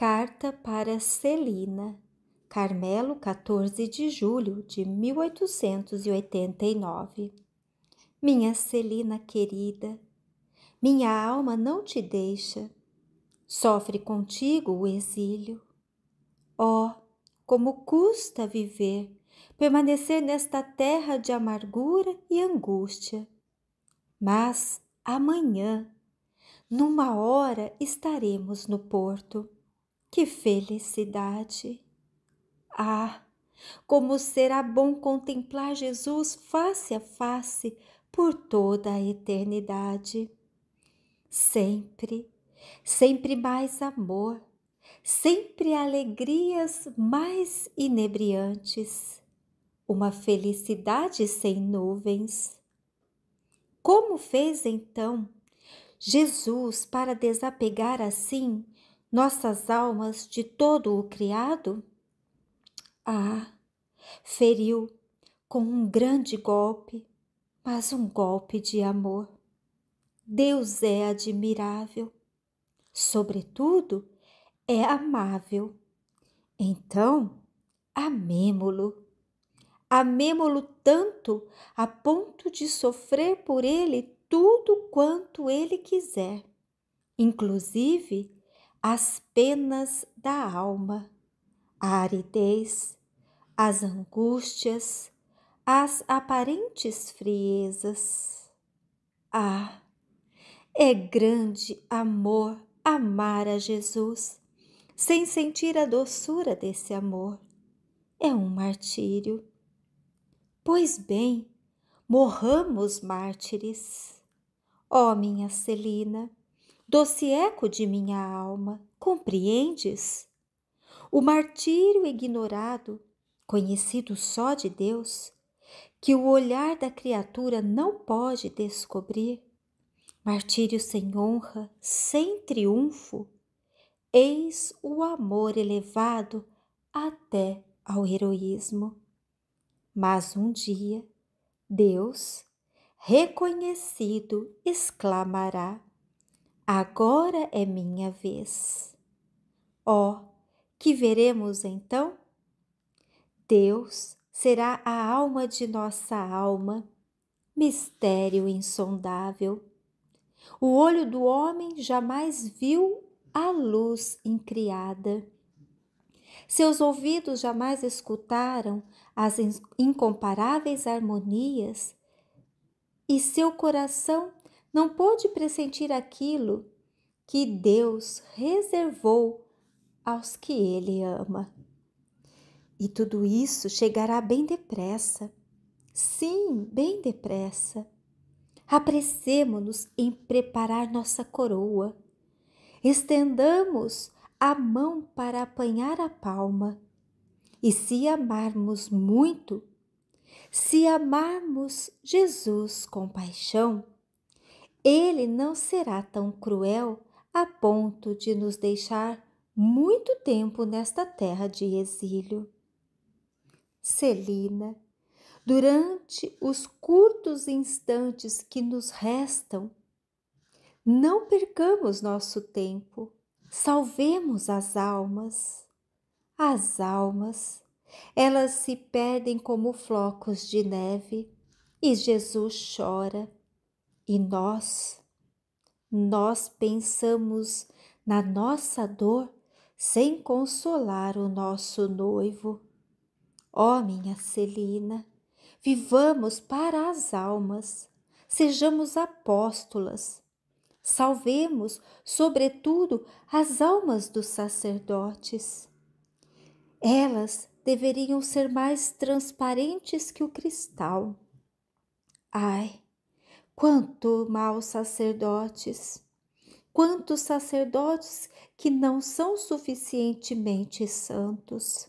Carta para Celina, Carmelo, 14 de julho de 1889. Minha Celina querida, minha alma não te deixa, sofre contigo o exílio. Oh, como custa viver, permanecer nesta terra de amargura e angústia. Mas amanhã, numa hora, estaremos no porto que felicidade! Ah, como será bom contemplar Jesus face a face por toda a eternidade. Sempre, sempre mais amor, sempre alegrias mais inebriantes, uma felicidade sem nuvens. Como fez então Jesus para desapegar assim nossas almas de todo o criado? Ah, feriu com um grande golpe, mas um golpe de amor. Deus é admirável, sobretudo é amável. Então, amemo-lo. Amemo-lo tanto a ponto de sofrer por ele tudo quanto ele quiser, inclusive as penas da alma, a aridez, as angústias, as aparentes friezas. Ah, é grande amor amar a Jesus sem sentir a doçura desse amor. É um martírio. Pois bem, morramos mártires. Ó oh, minha Celina, doce eco de minha alma, compreendes? O martírio ignorado, conhecido só de Deus, que o olhar da criatura não pode descobrir, martírio sem honra, sem triunfo, eis o amor elevado até ao heroísmo. Mas um dia, Deus, reconhecido, exclamará: Agora é minha vez. Ó, oh, que veremos então? Deus será a alma de nossa alma, mistério insondável. O olho do homem jamais viu a luz incriada. Seus ouvidos jamais escutaram as incomparáveis harmonias e seu coração não pôde pressentir aquilo que Deus reservou aos que ele ama. E tudo isso chegará bem depressa. Sim, bem depressa. Apressemo-nos em preparar nossa coroa. Estendamos a mão para apanhar a palma. E se amarmos muito, se amarmos Jesus com paixão, ele não será tão cruel a ponto de nos deixar muito tempo nesta terra de exílio. Celina, durante os curtos instantes que nos restam, não percamos nosso tempo, salvemos as almas. As almas, elas se perdem como flocos de neve e Jesus chora e nós, nós pensamos na nossa dor sem consolar o nosso noivo. Ó oh, minha Celina, vivamos para as almas, sejamos apóstolas, salvemos, sobretudo, as almas dos sacerdotes. Elas deveriam ser mais transparentes que o cristal. Ai, Quanto maus sacerdotes! Quantos sacerdotes que não são suficientemente santos!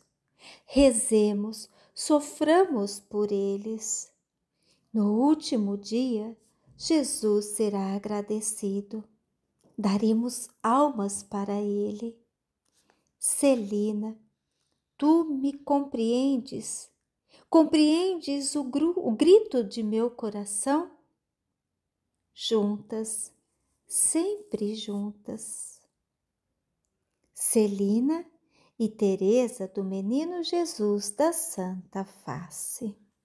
Rezemos, soframos por eles. No último dia, Jesus será agradecido. Daremos almas para ele. Celina, tu me compreendes? Compreendes o, o grito de meu coração? juntas, sempre juntas. Celina e Teresa do Menino Jesus da Santa Face.